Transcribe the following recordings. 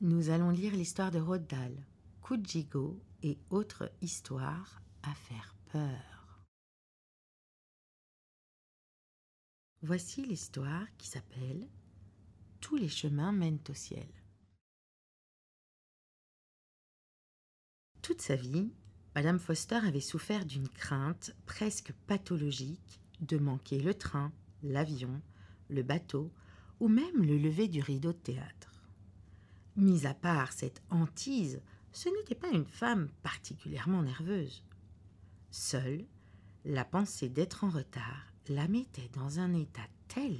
Nous allons lire l'histoire de Roald Kudjigo Kujigo et autres histoires à faire peur. Voici l'histoire qui s'appelle Tous les chemins mènent au ciel. Toute sa vie, Madame Foster avait souffert d'une crainte presque pathologique de manquer le train, l'avion, le bateau ou même le lever du rideau de théâtre. Mis à part cette hantise, ce n'était pas une femme particulièrement nerveuse. Seule, la pensée d'être en retard la mettait dans un état tel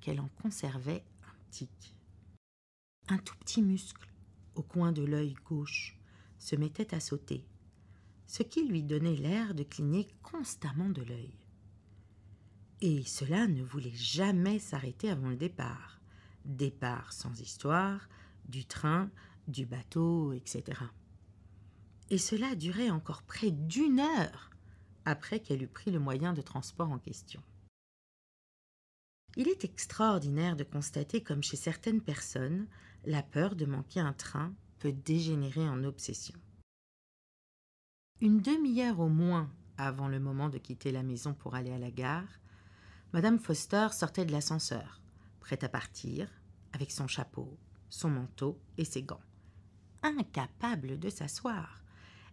qu'elle en conservait un tic. Un tout petit muscle, au coin de l'œil gauche, se mettait à sauter, ce qui lui donnait l'air de cligner constamment de l'œil. Et cela ne voulait jamais s'arrêter avant le départ. Départ sans histoire, du train, du bateau, etc. Et cela durait encore près d'une heure après qu'elle eut pris le moyen de transport en question. Il est extraordinaire de constater comme chez certaines personnes, la peur de manquer un train peut dégénérer en obsession. Une demi-heure au moins avant le moment de quitter la maison pour aller à la gare, Madame Foster sortait de l'ascenseur, prête à partir, avec son chapeau, son manteau et ses gants. Incapable de s'asseoir,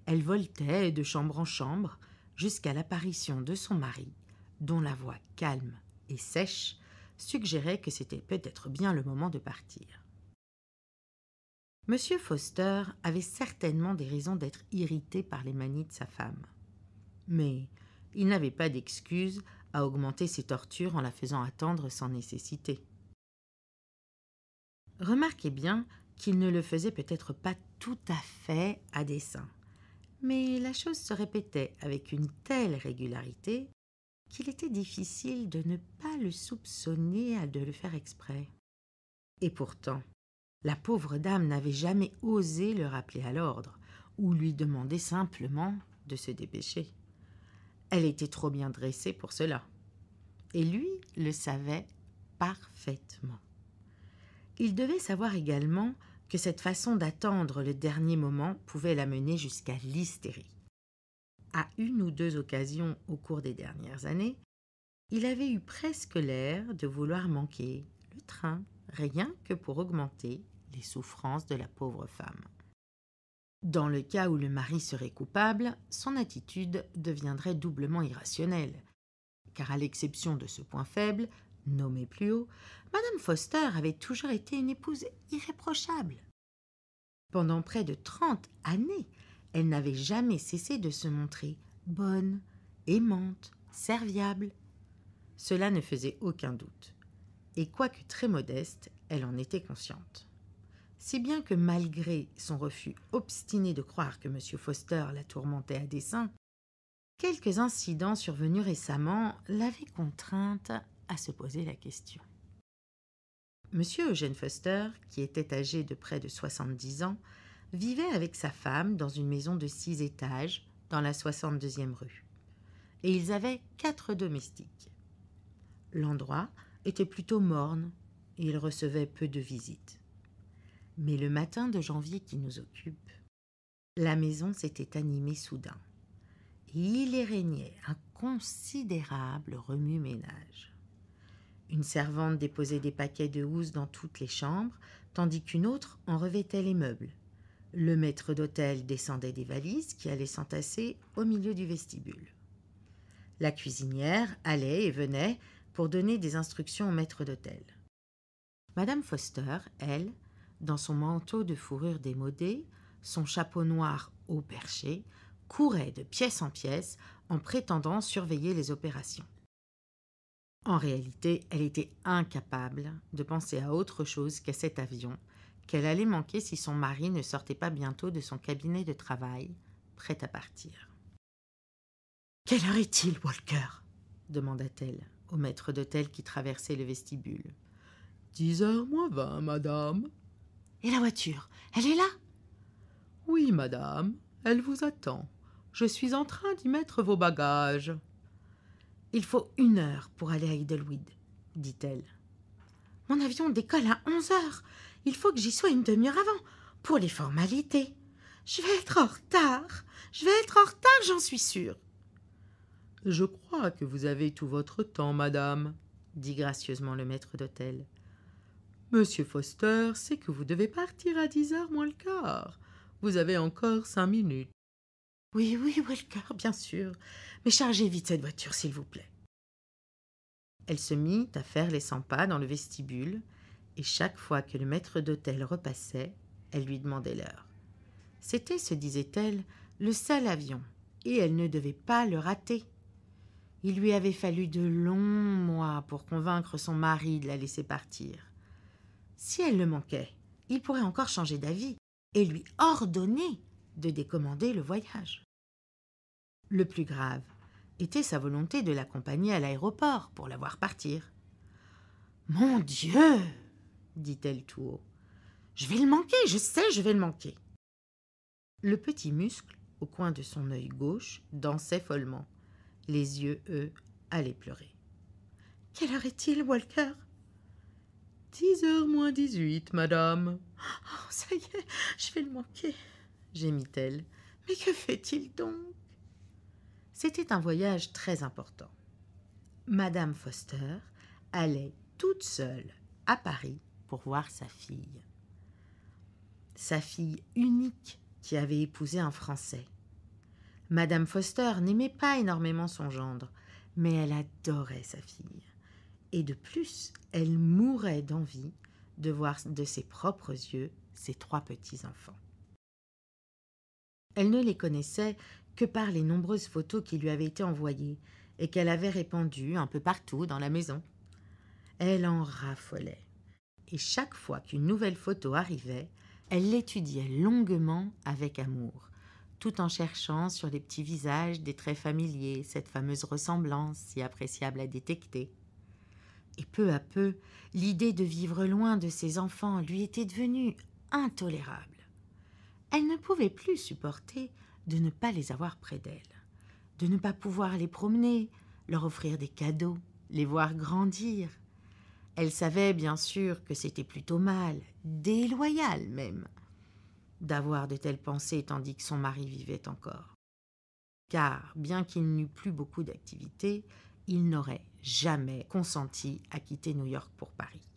elle voltait de chambre en chambre jusqu'à l'apparition de son mari, dont la voix calme et sèche suggérait que c'était peut-être bien le moment de partir. Monsieur Foster avait certainement des raisons d'être irrité par les manies de sa femme. Mais il n'avait pas d'excuse à augmenter ses tortures en la faisant attendre sans nécessité. Remarquez bien qu'il ne le faisait peut-être pas tout à fait à dessein, mais la chose se répétait avec une telle régularité qu'il était difficile de ne pas le soupçonner à de le faire exprès. Et pourtant, la pauvre dame n'avait jamais osé le rappeler à l'ordre, ou lui demander simplement de se dépêcher. Elle était trop bien dressée pour cela. Et lui le savait parfaitement. Il devait savoir également que cette façon d'attendre le dernier moment pouvait l'amener jusqu'à l'hystérie. À une ou deux occasions au cours des dernières années, il avait eu presque l'air de vouloir manquer le train, rien que pour augmenter les souffrances de la pauvre femme. Dans le cas où le mari serait coupable, son attitude deviendrait doublement irrationnelle, car à l'exception de ce point faible, Nommée plus haut, Madame Foster avait toujours été une épouse irréprochable. Pendant près de trente années, elle n'avait jamais cessé de se montrer bonne, aimante, serviable. Cela ne faisait aucun doute. Et quoique très modeste, elle en était consciente. Si bien que malgré son refus obstiné de croire que M. Foster la tourmentait à dessein, quelques incidents survenus récemment l'avaient contrainte se poser la question. Monsieur Eugène Foster, qui était âgé de près de 70 ans, vivait avec sa femme dans une maison de six étages dans la 62e rue. Et ils avaient quatre domestiques. L'endroit était plutôt morne et il recevait peu de visites. Mais le matin de janvier qui nous occupe, la maison s'était animée soudain. Et il y régnait un considérable remue-ménage. Une servante déposait des paquets de housse dans toutes les chambres, tandis qu'une autre en revêtait les meubles. Le maître d'hôtel descendait des valises qui allaient s'entasser au milieu du vestibule. La cuisinière allait et venait pour donner des instructions au maître d'hôtel. Madame Foster, elle, dans son manteau de fourrure démodée, son chapeau noir haut perché, courait de pièce en pièce en prétendant surveiller les opérations. En réalité, elle était incapable de penser à autre chose qu'à cet avion, qu'elle allait manquer si son mari ne sortait pas bientôt de son cabinet de travail, prêt à partir. Quelle heure est-il, Walker demanda-t-elle au maître d'hôtel qui traversait le vestibule. Dix heures moins vingt, madame. Et la voiture Elle est là Oui, madame, elle vous attend. Je suis en train d'y mettre vos bagages. Il faut une heure pour aller à Idlewood, dit-elle. Mon avion décolle à onze heures. Il faut que j'y sois une demi-heure avant, pour les formalités. Je vais être en retard. Je vais être en retard, j'en suis sûre. Je crois que vous avez tout votre temps, madame, dit gracieusement le maître d'hôtel. Monsieur Foster sait que vous devez partir à dix heures moins le quart. Vous avez encore cinq minutes. Oui, oui, Walker, bien sûr. Mais chargez vite cette voiture, s'il vous plaît. Elle se mit à faire les cent pas dans le vestibule, et chaque fois que le maître d'hôtel repassait, elle lui demandait l'heure. C'était, se disait-elle, le seul avion, et elle ne devait pas le rater. Il lui avait fallu de longs mois pour convaincre son mari de la laisser partir. Si elle le manquait, il pourrait encore changer d'avis et lui ordonner de décommander le voyage. Le plus grave était sa volonté de l'accompagner à l'aéroport pour la voir partir. Mon Dieu dit-elle tout haut. Je vais le manquer, je sais, je vais le manquer. Le petit muscle au coin de son œil gauche dansait follement. Les yeux, eux, allaient pleurer. Quelle heure est-il, Walker Dix heures moins dix-huit, madame. Oh, ça y est, je vais le manquer gémit-elle. Mais que fait-il donc C'était un voyage très important. Madame Foster allait toute seule à Paris pour voir sa fille. Sa fille unique qui avait épousé un Français. Madame Foster n'aimait pas énormément son gendre, mais elle adorait sa fille. Et de plus, elle mourait d'envie de voir de ses propres yeux ses trois petits-enfants. Elle ne les connaissait que par les nombreuses photos qui lui avaient été envoyées et qu'elle avait répandues un peu partout dans la maison. Elle en raffolait. Et chaque fois qu'une nouvelle photo arrivait, elle l'étudiait longuement avec amour, tout en cherchant sur les petits visages des traits familiers cette fameuse ressemblance si appréciable à détecter. Et peu à peu, l'idée de vivre loin de ses enfants lui était devenue intolérable. Elle ne pouvait plus supporter de ne pas les avoir près d'elle, de ne pas pouvoir les promener, leur offrir des cadeaux, les voir grandir. Elle savait bien sûr que c'était plutôt mal, déloyal même, d'avoir de telles pensées tandis que son mari vivait encore. Car, bien qu'il n'eût plus beaucoup d'activité, il n'aurait jamais consenti à quitter New York pour Paris.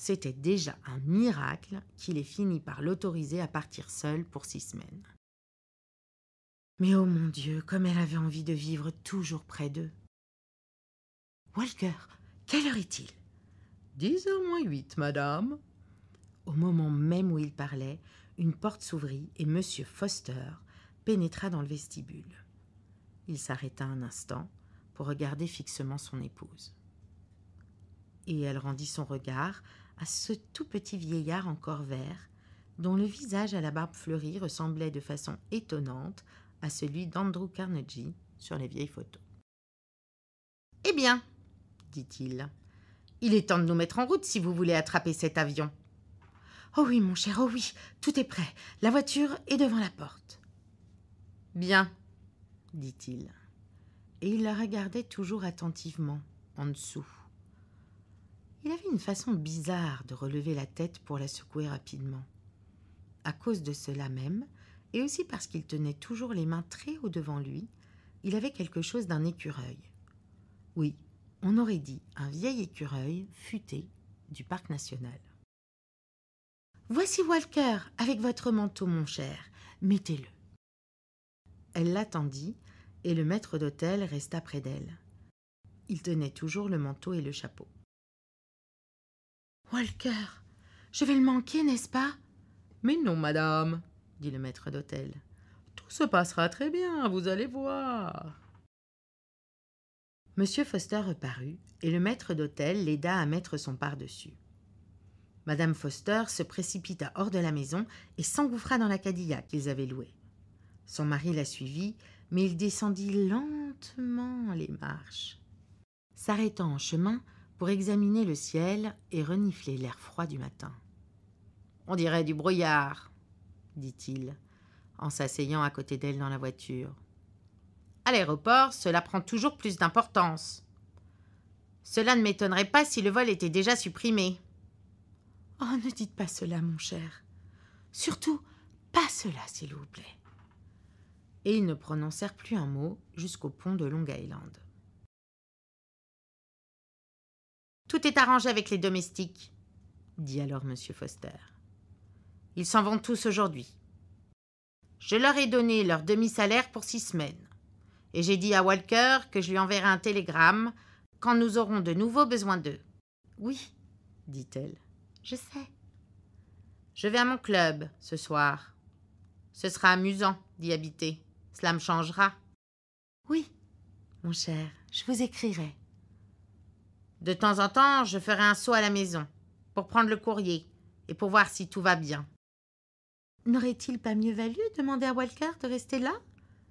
C'était déjà un miracle qu'il ait fini par l'autoriser à partir seule pour six semaines. Mais oh mon Dieu, comme elle avait envie de vivre toujours près d'eux. Walker, quelle heure est-il Dix heures moins huit, madame. Au moment même où il parlait, une porte s'ouvrit et M. Foster pénétra dans le vestibule. Il s'arrêta un instant pour regarder fixement son épouse. Et elle rendit son regard à ce tout petit vieillard encore vert, dont le visage à la barbe fleurie ressemblait de façon étonnante à celui d'Andrew Carnegie sur les vieilles photos. Eh bien, dit-il, il est temps de nous mettre en route si vous voulez attraper cet avion. Oh oui, mon cher, oh oui, tout est prêt. La voiture est devant la porte. Bien, dit-il. Et il la regardait toujours attentivement, en dessous. Il avait une façon bizarre de relever la tête pour la secouer rapidement. À cause de cela même, et aussi parce qu'il tenait toujours les mains très haut devant lui, il avait quelque chose d'un écureuil. Oui, on aurait dit un vieil écureuil futé du parc national. Voici Walker avec votre manteau, mon cher. Mettez-le. Elle l'attendit, et le maître d'hôtel resta près d'elle. Il tenait toujours le manteau et le chapeau. Walker, je vais le manquer, n'est-ce pas Mais non, madame, dit le maître d'hôtel. Tout se passera très bien, vous allez voir. Monsieur Foster reparut, et le maître d'hôtel l'aida à mettre son pardessus. Madame Foster se précipita hors de la maison et s'engouffra dans la Cadillac qu'ils avaient louée. Son mari la suivit, mais il descendit lentement les marches. S'arrêtant en chemin, pour examiner le ciel et renifler l'air froid du matin. On dirait du brouillard, dit-il, en s'asseyant à côté d'elle dans la voiture. À l'aéroport, cela prend toujours plus d'importance. Cela ne m'étonnerait pas si le vol était déjà supprimé. Oh, ne dites pas cela, mon cher. Surtout, pas cela, s'il vous plaît. Et ils ne prononcèrent plus un mot jusqu'au pont de Long Island. Tout est arrangé avec les domestiques, dit alors M. Foster. Ils s'en vont tous aujourd'hui. Je leur ai donné leur demi-salaire pour six semaines. Et j'ai dit à Walker que je lui enverrai un télégramme quand nous aurons de nouveau besoin d'eux. Oui, dit-elle, je sais. Je vais à mon club ce soir. Ce sera amusant d'y habiter. Cela me changera. Oui, mon cher, je vous écrirai. De temps en temps, je ferai un saut à la maison pour prendre le courrier et pour voir si tout va bien. N'aurait-il pas mieux valu demander à Walker de rester là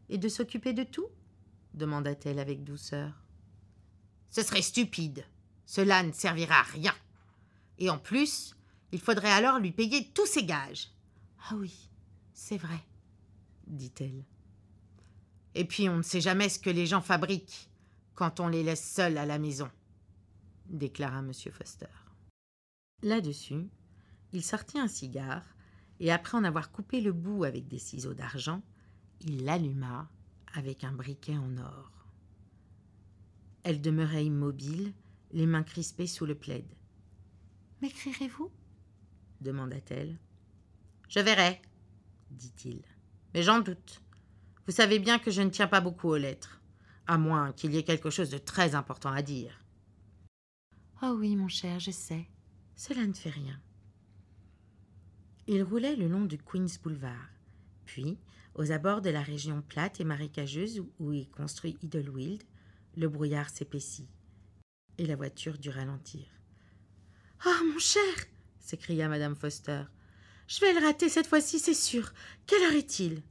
et de s'occuper de tout demanda-t-elle avec douceur. Ce serait stupide. Cela ne servira à rien. Et en plus, il faudrait alors lui payer tous ses gages. Ah oui, c'est vrai, dit-elle. Et puis on ne sait jamais ce que les gens fabriquent quand on les laisse seuls à la maison déclara M. Foster. Là-dessus, il sortit un cigare et après en avoir coupé le bout avec des ciseaux d'argent, il l'alluma avec un briquet en or. Elle demeurait immobile, les mains crispées sous le plaid. M'écrirez-vous demanda-t-elle. Je verrai, dit-il. Mais j'en doute. Vous savez bien que je ne tiens pas beaucoup aux lettres, à moins qu'il y ait quelque chose de très important à dire. Oh oui, mon cher, je sais. Cela ne fait rien. Il roulait le long du Queen's Boulevard, puis, aux abords de la région plate et marécageuse où est construit Idlewild, le brouillard s'épaissit, et la voiture dut ralentir. Ah, mon cher s'écria Madame Foster. Je vais le rater cette fois-ci, c'est sûr. Quelle heure est-il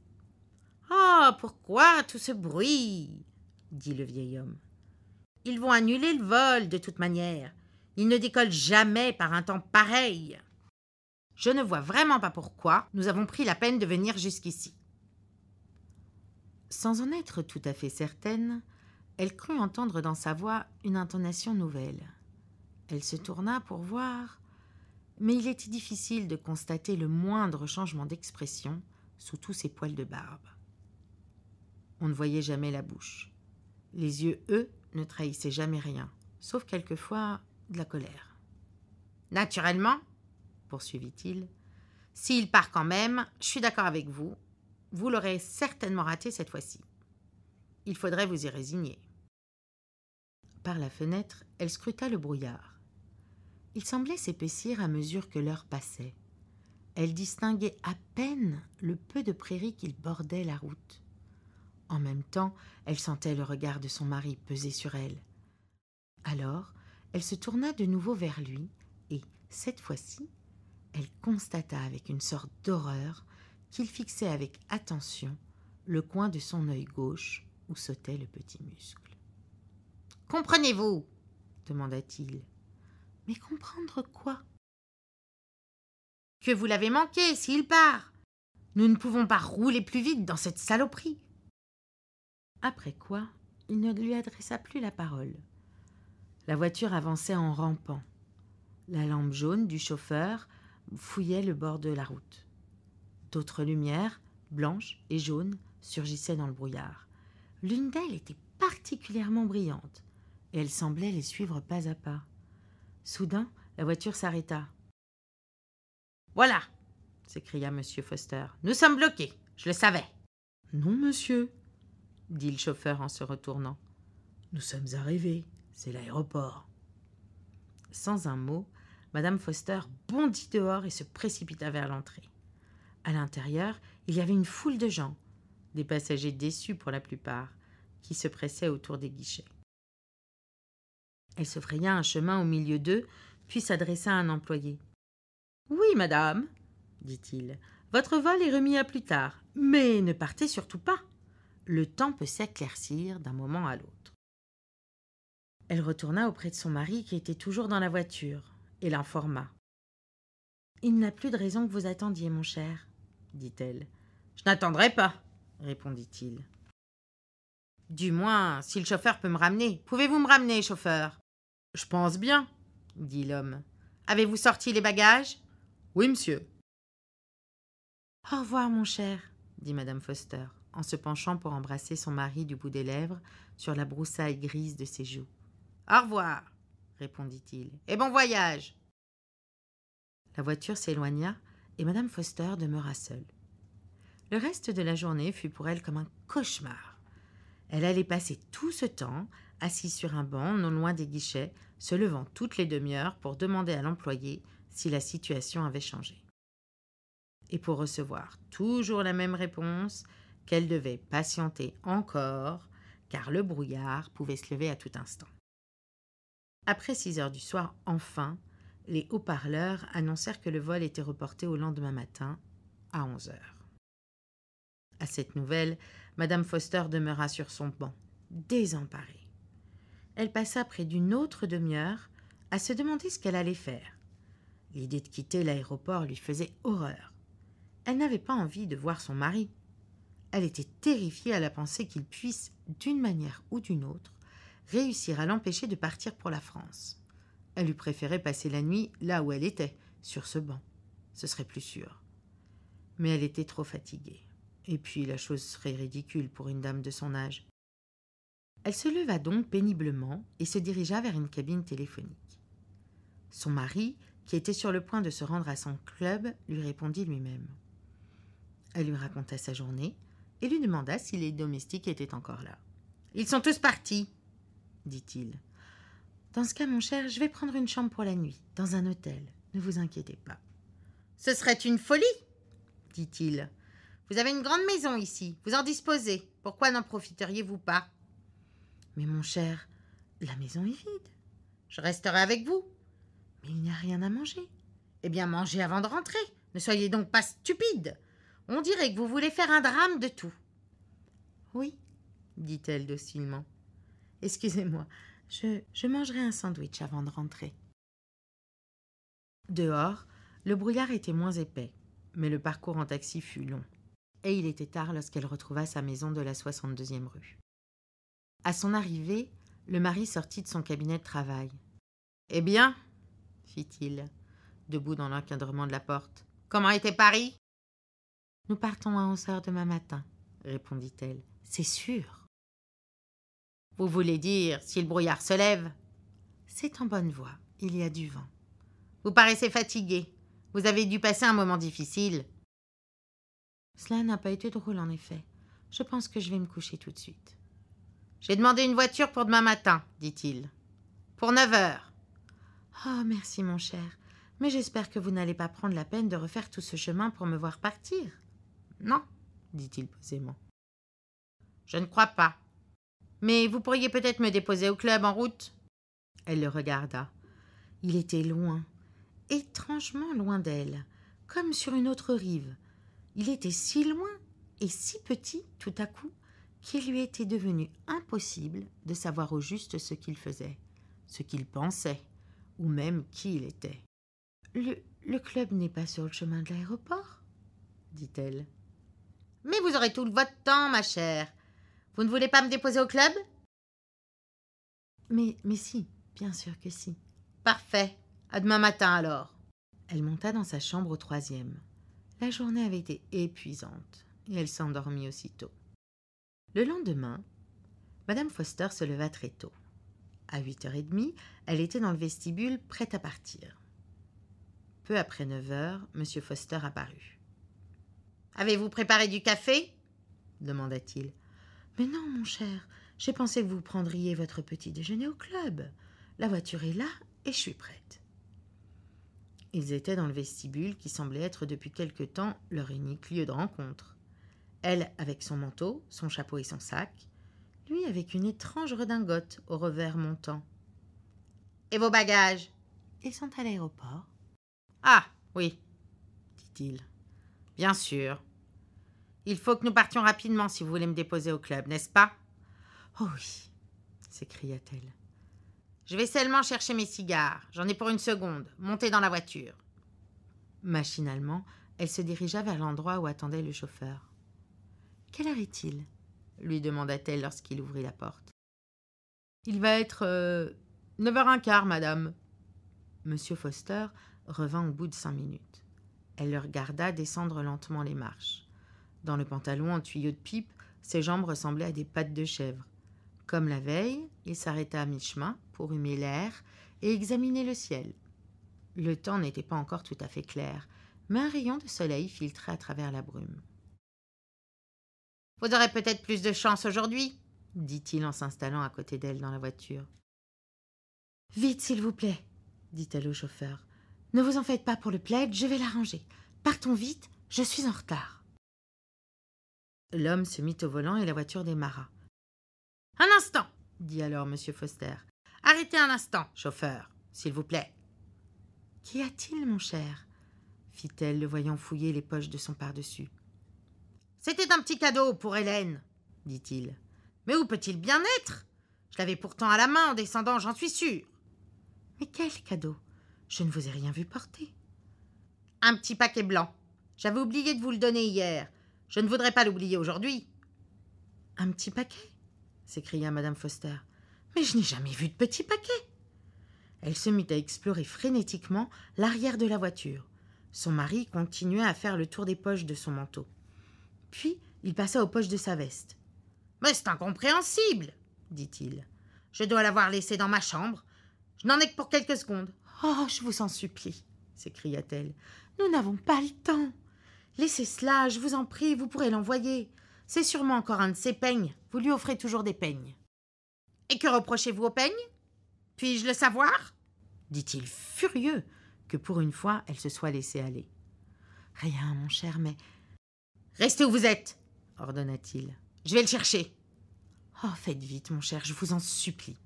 Ah, pourquoi tout ce bruit dit le vieil homme. Ils vont annuler le vol, de toute manière. Il ne décolle jamais par un temps pareil. Je ne vois vraiment pas pourquoi nous avons pris la peine de venir jusqu'ici. Sans en être tout à fait certaine, elle crut entendre dans sa voix une intonation nouvelle. Elle se tourna pour voir, mais il était difficile de constater le moindre changement d'expression sous tous ses poils de barbe. On ne voyait jamais la bouche. Les yeux, eux, ne trahissaient jamais rien, sauf quelquefois de la colère. Naturellement, poursuivit-il, s'il part quand même, je suis d'accord avec vous, vous l'aurez certainement raté cette fois-ci. Il faudrait vous y résigner. Par la fenêtre, elle scruta le brouillard. Il semblait s'épaissir à mesure que l'heure passait. Elle distinguait à peine le peu de prairies qu'il bordait la route. En même temps, elle sentait le regard de son mari peser sur elle. Alors, elle se tourna de nouveau vers lui, et, cette fois-ci, elle constata avec une sorte d'horreur qu'il fixait avec attention le coin de son œil gauche où sautait le petit muscle. Comprenez-vous demanda-t-il. Mais comprendre quoi Que vous l'avez manqué s'il part. Nous ne pouvons pas rouler plus vite dans cette saloperie. Après quoi, il ne lui adressa plus la parole. La voiture avançait en rampant. La lampe jaune du chauffeur fouillait le bord de la route. D'autres lumières, blanches et jaunes, surgissaient dans le brouillard. L'une d'elles était particulièrement brillante, et elle semblait les suivre pas à pas. Soudain, la voiture s'arrêta. Voilà s'écria M. Foster. Nous sommes bloqués, je le savais. Non, monsieur, dit le chauffeur en se retournant. Nous sommes arrivés. C'est l'aéroport. Sans un mot, Madame Foster bondit dehors et se précipita vers l'entrée. À l'intérieur, il y avait une foule de gens, des passagers déçus pour la plupart, qui se pressaient autour des guichets. Elle se fraya un chemin au milieu d'eux, puis s'adressa à un employé. Oui, madame, dit-il, votre vol est remis à plus tard, mais ne partez surtout pas. Le temps peut s'éclaircir d'un moment à l'autre. Elle retourna auprès de son mari qui était toujours dans la voiture et l'informa. Il n'a plus de raison que vous attendiez, mon cher, dit-elle. Je n'attendrai pas, répondit-il. Du moins, si le chauffeur peut me ramener. Pouvez-vous me ramener, chauffeur Je pense bien, dit l'homme. Avez-vous sorti les bagages Oui, monsieur. Au revoir, mon cher, dit Madame Foster, en se penchant pour embrasser son mari du bout des lèvres sur la broussaille grise de ses joues. Au revoir, répondit-il, et bon voyage. La voiture s'éloigna, et Madame Foster demeura seule. Le reste de la journée fut pour elle comme un cauchemar. Elle allait passer tout ce temps assise sur un banc non loin des guichets, se levant toutes les demi-heures pour demander à l'employé si la situation avait changé. Et pour recevoir toujours la même réponse, qu'elle devait patienter encore, car le brouillard pouvait se lever à tout instant. Après six heures du soir, enfin, les haut-parleurs annoncèrent que le vol était reporté au lendemain matin à onze heures. À cette nouvelle, Madame Foster demeura sur son banc, désemparée. Elle passa près d'une autre demi-heure à se demander ce qu'elle allait faire. L'idée de quitter l'aéroport lui faisait horreur. Elle n'avait pas envie de voir son mari. Elle était terrifiée à la pensée qu'il puisse, d'une manière ou d'une autre, réussir à l'empêcher de partir pour la France. Elle eût préféré passer la nuit là où elle était, sur ce banc. Ce serait plus sûr. Mais elle était trop fatiguée. Et puis la chose serait ridicule pour une dame de son âge. Elle se leva donc péniblement et se dirigea vers une cabine téléphonique. Son mari, qui était sur le point de se rendre à son club, lui répondit lui-même. Elle lui raconta sa journée et lui demanda si les domestiques étaient encore là. Ils sont tous partis, dit-il. Dans ce cas, mon cher, je vais prendre une chambre pour la nuit, dans un hôtel. Ne vous inquiétez pas. Ce serait une folie, dit-il. Vous avez une grande maison ici, vous en disposez. Pourquoi n'en profiteriez-vous pas Mais mon cher, la maison est vide. Je resterai avec vous. Mais il n'y a rien à manger. Eh bien, mangez avant de rentrer. Ne soyez donc pas stupide. On dirait que vous voulez faire un drame de tout. Oui, dit-elle docilement. Excusez-moi, je, mangerai un sandwich avant de rentrer. Dehors, le brouillard était moins épais, mais le parcours en taxi fut long, et il était tard lorsqu'elle retrouva sa maison de la 62e rue. À son arrivée, le mari sortit de son cabinet de travail. Eh bien fit-il, debout dans l'encadrement de la porte. Comment était Paris Nous partons à 11 heures demain matin, répondit-elle. C'est sûr. Vous voulez dire si le brouillard se lève C'est en bonne voie, il y a du vent. Vous paraissez fatigué. Vous avez dû passer un moment difficile. Cela n'a pas été drôle, en effet. Je pense que je vais me coucher tout de suite. J'ai demandé une voiture pour demain matin, dit-il. Pour neuf heures. Oh, merci, mon cher. Mais j'espère que vous n'allez pas prendre la peine de refaire tout ce chemin pour me voir partir. Non, dit-il posément. Je ne crois pas, mais vous pourriez peut-être me déposer au club en route Elle le regarda. Il était loin, étrangement loin d'elle, comme sur une autre rive. Il était si loin et si petit tout à coup qu'il lui était devenu impossible de savoir au juste ce qu'il faisait, ce qu'il pensait, ou même qui il était. Le, club n'est pas sur le chemin de l'aéroport dit-elle. Mais vous aurez tout votre temps, ma chère. Vous ne voulez pas me déposer au club Mais, mais si, bien sûr que si. Parfait. À demain matin alors. Elle monta dans sa chambre au troisième. La journée avait été épuisante et elle s'endormit aussitôt. Le lendemain, Madame Foster se leva très tôt. À heures et demie, elle était dans le vestibule prête à partir. Peu après neuf heures, M. Foster apparut. Avez-vous préparé du café demanda-t-il. Mais non, mon cher, j'ai pensé que vous prendriez votre petit déjeuner au club. La voiture est là et je suis prête. Ils étaient dans le vestibule qui semblait être depuis quelque temps leur unique lieu de rencontre. Elle avec son manteau, son chapeau et son sac, lui avec une étrange redingote au revers montant. Et vos bagages Ils sont à l'aéroport. Ah, oui, dit-il. Bien sûr. Il faut que nous partions rapidement si vous voulez me déposer au club, n'est-ce pas Oh oui, s'écria-t-elle. Je vais seulement chercher mes cigares. J'en ai pour une seconde. Montez dans la voiture. Machinalement, elle se dirigea vers l'endroit où attendait le chauffeur. Quelle heure est-il lui demanda-t-elle lorsqu'il ouvrit la porte. Il va être euh, neuf heures un quart, madame. Monsieur Foster revint au bout de cinq minutes. Elle le regarda descendre lentement les marches. Dans le pantalon en tuyau de pipe, ses jambes ressemblaient à des pattes de chèvre. Comme la veille, il s'arrêta à mi-chemin pour humer l'air et examiner le ciel. Le temps n'était pas encore tout à fait clair, mais un rayon de soleil filtrait à travers la brume. Vous aurez peut-être plus de chance aujourd'hui, dit-il en s'installant à côté d'elle dans la voiture. Vite, s'il vous plaît, dit-elle au chauffeur. Ne vous en faites pas pour le plaid, je vais l'arranger. Partons vite, je suis en retard. L'homme se mit au volant et la voiture démarra. Un instant dit alors M. Foster. Arrêtez un instant, chauffeur, s'il vous plaît. Qu'y a-t-il, mon cher fit-elle, le voyant fouiller les poches de son pardessus. C'était un petit cadeau pour Hélène, dit-il. Mais où peut-il bien être Je l'avais pourtant à la main en descendant, j'en suis sûr. Mais quel cadeau Je ne vous ai rien vu porter. Un petit paquet blanc. J'avais oublié de vous le donner hier. Je ne voudrais pas l'oublier aujourd'hui. Un petit paquet s'écria Madame Foster. Mais je n'ai jamais vu de petit paquet. Elle se mit à explorer frénétiquement l'arrière de la voiture. Son mari continua à faire le tour des poches de son manteau. Puis il passa aux poches de sa veste. Mais c'est incompréhensible, dit-il. Je dois l'avoir laissé dans ma chambre. Je n'en ai que pour quelques secondes. Oh, je vous en supplie, s'écria-t-elle. Nous n'avons pas le temps. Laissez cela, je vous en prie, vous pourrez l'envoyer. C'est sûrement encore un de ses peignes. Vous lui offrez toujours des peignes. Et que reprochez-vous aux peignes Puis-je le savoir dit-il furieux que pour une fois elle se soit laissée aller. Rien, mon cher, mais. Restez où vous êtes ordonna-t-il. Je vais le chercher. Oh, faites vite, mon cher, je vous en supplie.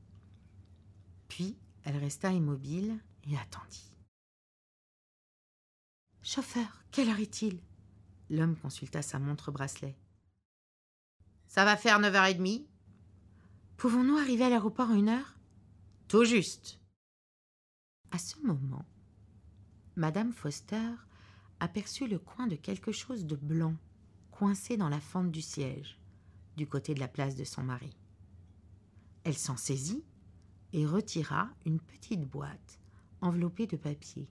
Puis elle resta immobile et attendit. Chauffeur, quelle heure est-il L'homme consulta sa montre-bracelet. Ça va faire neuf heures et demie Pouvons-nous arriver à l'aéroport en une heure Tout juste. À ce moment, Madame Foster aperçut le coin de quelque chose de blanc coincé dans la fente du siège, du côté de la place de son mari. Elle s'en saisit et retira une petite boîte enveloppée de papier.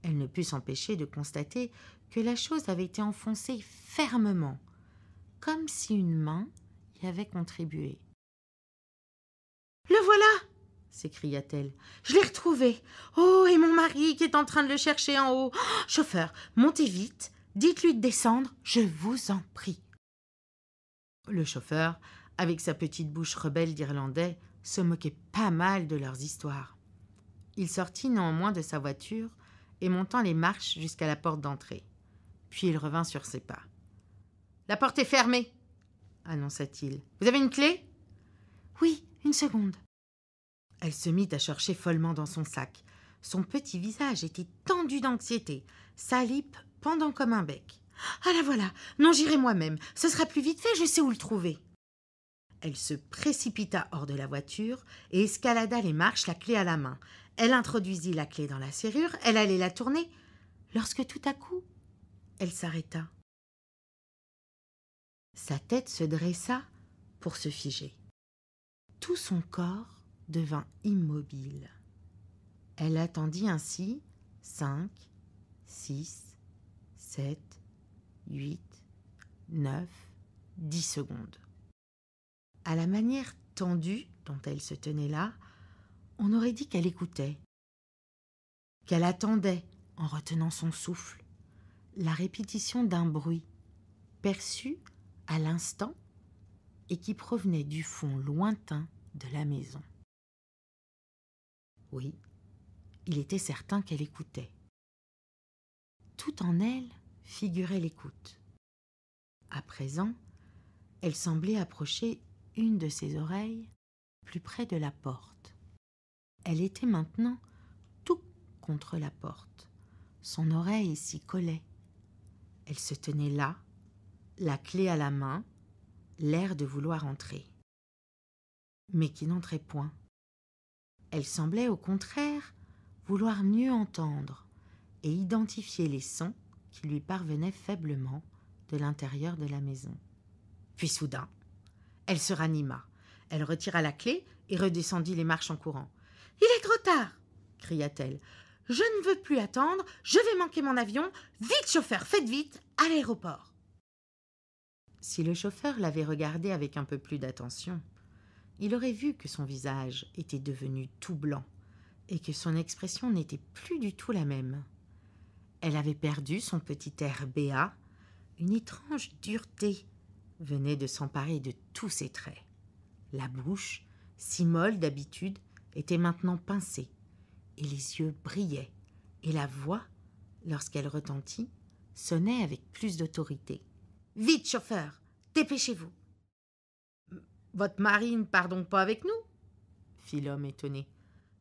Elle ne put s'empêcher de constater que la chose avait été enfoncée fermement, comme si une main y avait contribué. Le voilà s'écria-t-elle. Je l'ai retrouvé. Oh, et mon mari qui est en train de le chercher en haut. Oh, chauffeur, montez vite, dites-lui de descendre, je vous en prie. Le chauffeur, avec sa petite bouche rebelle d'Irlandais, se moquait pas mal de leurs histoires. Il sortit néanmoins de sa voiture et montant les marches jusqu'à la porte d'entrée. Puis il revint sur ses pas. La porte est fermée, annonça-t-il. Vous avez une clé Oui, une seconde. Elle se mit à chercher follement dans son sac. Son petit visage était tendu d'anxiété, sa lippe pendant comme un bec. Ah la voilà Non, j'irai moi-même. Ce sera plus vite fait, je sais où le trouver. Elle se précipita hors de la voiture et escalada les marches, la clé à la main. Elle introduisit la clé dans la serrure, elle allait la tourner, lorsque tout à coup, elle s'arrêta. Sa tête se dressa pour se figer. Tout son corps devint immobile. Elle attendit ainsi cinq, six, sept, huit, neuf, dix secondes. À la manière tendue dont elle se tenait là, on aurait dit qu'elle écoutait, qu'elle attendait en retenant son souffle la répétition d'un bruit perçu à l'instant et qui provenait du fond lointain de la maison. Oui, il était certain qu'elle écoutait. Tout en elle figurait l'écoute. À présent, elle semblait approcher une de ses oreilles plus près de la porte. Elle était maintenant tout contre la porte. Son oreille s'y collait elle se tenait là, la clé à la main, l'air de vouloir entrer. Mais qui n'entrait point. Elle semblait au contraire vouloir mieux entendre et identifier les sons qui lui parvenaient faiblement de l'intérieur de la maison. Puis soudain, elle se ranima. Elle retira la clé et redescendit les marches en courant. Il est trop tard cria-t-elle. Je ne veux plus attendre, je vais manquer mon avion. Vite, chauffeur, faites vite, à l'aéroport. Si le chauffeur l'avait regardée avec un peu plus d'attention, il aurait vu que son visage était devenu tout blanc et que son expression n'était plus du tout la même. Elle avait perdu son petit air béat, une étrange dureté venait de s'emparer de tous ses traits. La bouche, si molle d'habitude, était maintenant pincée, et les yeux brillaient, et la voix, lorsqu'elle retentit, sonnait avec plus d'autorité. Vite, chauffeur, dépêchez-vous. Votre mari ne part donc pas avec nous fit l'homme étonné.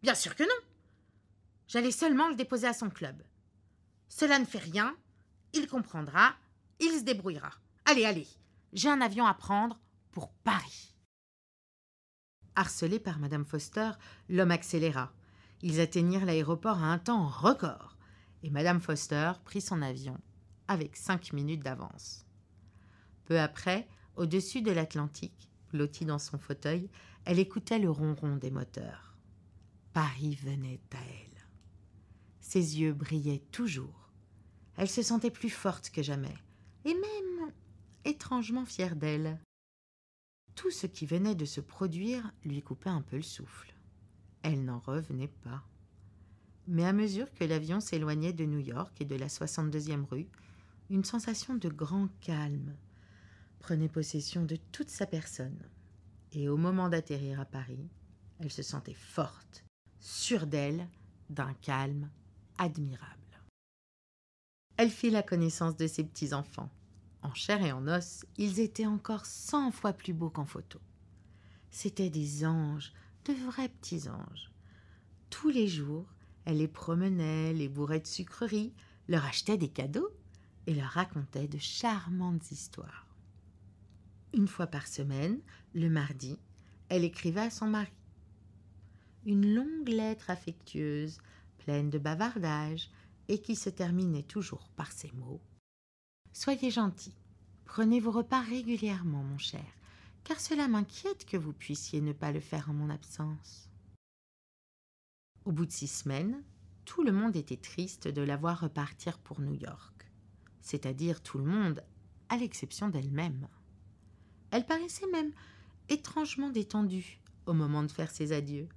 Bien sûr que non. J'allais seulement le déposer à son club. Cela ne fait rien, il comprendra, il se débrouillera. Allez, allez, j'ai un avion à prendre pour Paris. Harcelé par Madame Foster, l'homme accéléra. Ils atteignirent l'aéroport à un temps record et Madame Foster prit son avion avec cinq minutes d'avance. Peu après, au-dessus de l'Atlantique, blottie dans son fauteuil, elle écoutait le ronron des moteurs. Paris venait à elle. Ses yeux brillaient toujours. Elle se sentait plus forte que jamais, et même étrangement fière d'elle. Tout ce qui venait de se produire lui coupait un peu le souffle. Elle n'en revenait pas. Mais à mesure que l'avion s'éloignait de New York et de la 62e rue, une sensation de grand calme prenait possession de toute sa personne. Et au moment d'atterrir à Paris, elle se sentait forte, sûre d'elle, d'un calme admirable. Elle fit la connaissance de ses petits-enfants. En chair et en os, ils étaient encore cent fois plus beaux qu'en photo. C'étaient des anges, de vrais petits anges. Tous les jours, elle les promenait, les bourrait de sucreries, leur achetait des cadeaux et leur racontait de charmantes histoires. Une fois par semaine, le mardi, elle écrivait à son mari. Une longue lettre affectueuse, pleine de bavardage, et qui se terminait toujours par ces mots. Soyez gentil, prenez vos repas régulièrement, mon cher, car cela m'inquiète que vous puissiez ne pas le faire en mon absence. Au bout de six semaines, tout le monde était triste de la voir repartir pour New York, c'est-à-dire tout le monde, à l'exception d'elle-même. Elle paraissait même étrangement détendue au moment de faire ses adieux.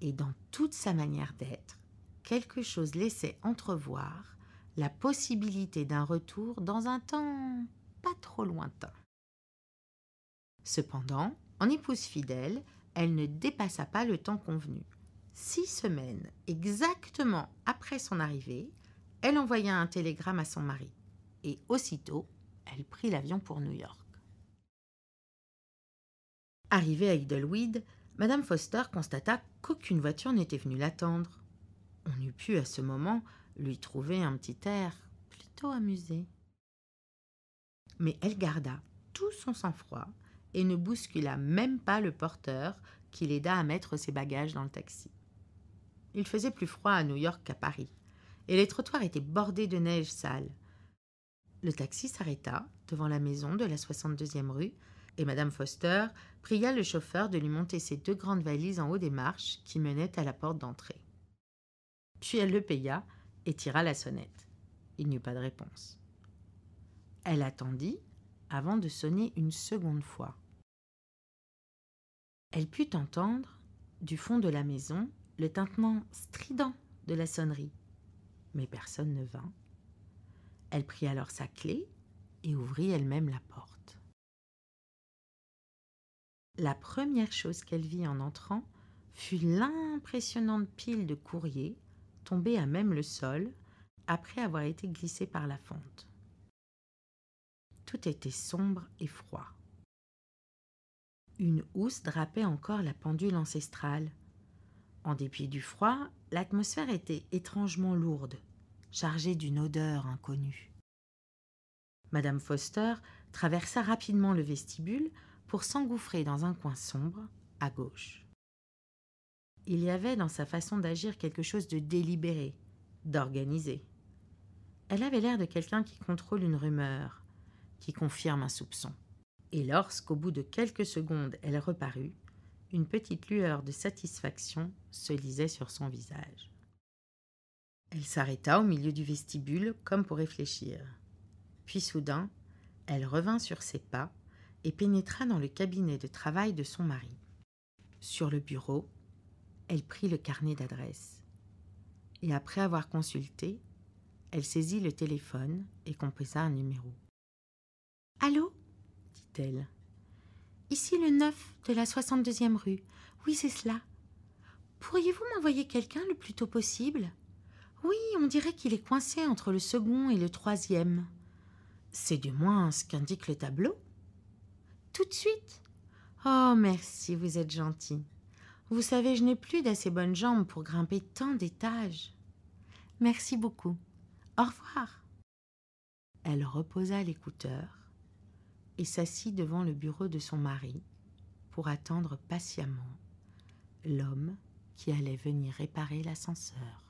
Et dans toute sa manière d'être, quelque chose laissait entrevoir la possibilité d'un retour dans un temps pas trop lointain. Cependant, en épouse fidèle, elle ne dépassa pas le temps convenu. Six semaines exactement après son arrivée, elle envoya un télégramme à son mari. Et aussitôt, elle prit l'avion pour New York. Arrivée à Idlewood, Madame Foster constata qu'aucune voiture n'était venue l'attendre. On eût pu à ce moment lui trouver un petit air plutôt amusé. Mais elle garda tout son sang-froid et ne bouscula même pas le porteur qui l'aida à mettre ses bagages dans le taxi. Il faisait plus froid à New York qu'à Paris, et les trottoirs étaient bordés de neige sale. Le taxi s'arrêta devant la maison de la 62e rue, et Madame Foster pria le chauffeur de lui monter ses deux grandes valises en haut des marches qui menaient à la porte d'entrée. Puis elle le paya et tira la sonnette. Il n'y eut pas de réponse. Elle attendit avant de sonner une seconde fois. Elle put entendre, du fond de la maison, le tintement strident de la sonnerie. Mais personne ne vint. Elle prit alors sa clé et ouvrit elle-même la porte. La première chose qu'elle vit en entrant fut l'impressionnante pile de courriers tombée à même le sol après avoir été glissée par la fente. Tout était sombre et froid une housse drapait encore la pendule ancestrale. En dépit du froid, l'atmosphère était étrangement lourde, chargée d'une odeur inconnue. Madame Foster traversa rapidement le vestibule pour s'engouffrer dans un coin sombre, à gauche. Il y avait dans sa façon d'agir quelque chose de délibéré, d'organisé. Elle avait l'air de quelqu'un qui contrôle une rumeur, qui confirme un soupçon. Et lorsqu'au bout de quelques secondes elle reparut, une petite lueur de satisfaction se lisait sur son visage. Elle s'arrêta au milieu du vestibule comme pour réfléchir. Puis soudain, elle revint sur ses pas et pénétra dans le cabinet de travail de son mari. Sur le bureau, elle prit le carnet d'adresse. Et après avoir consulté, elle saisit le téléphone et composa un numéro. Allô Ici le 9 de la 62e rue. Oui, c'est cela. Pourriez-vous m'envoyer quelqu'un le plus tôt possible Oui, on dirait qu'il est coincé entre le second et le troisième. C'est du moins ce qu'indique le tableau. Tout de suite Oh, merci, vous êtes gentil. Vous savez, je n'ai plus d'assez bonnes jambes pour grimper tant d'étages. Merci beaucoup. Au revoir. Elle reposa l'écouteur et s'assit devant le bureau de son mari pour attendre patiemment l'homme qui allait venir réparer l'ascenseur.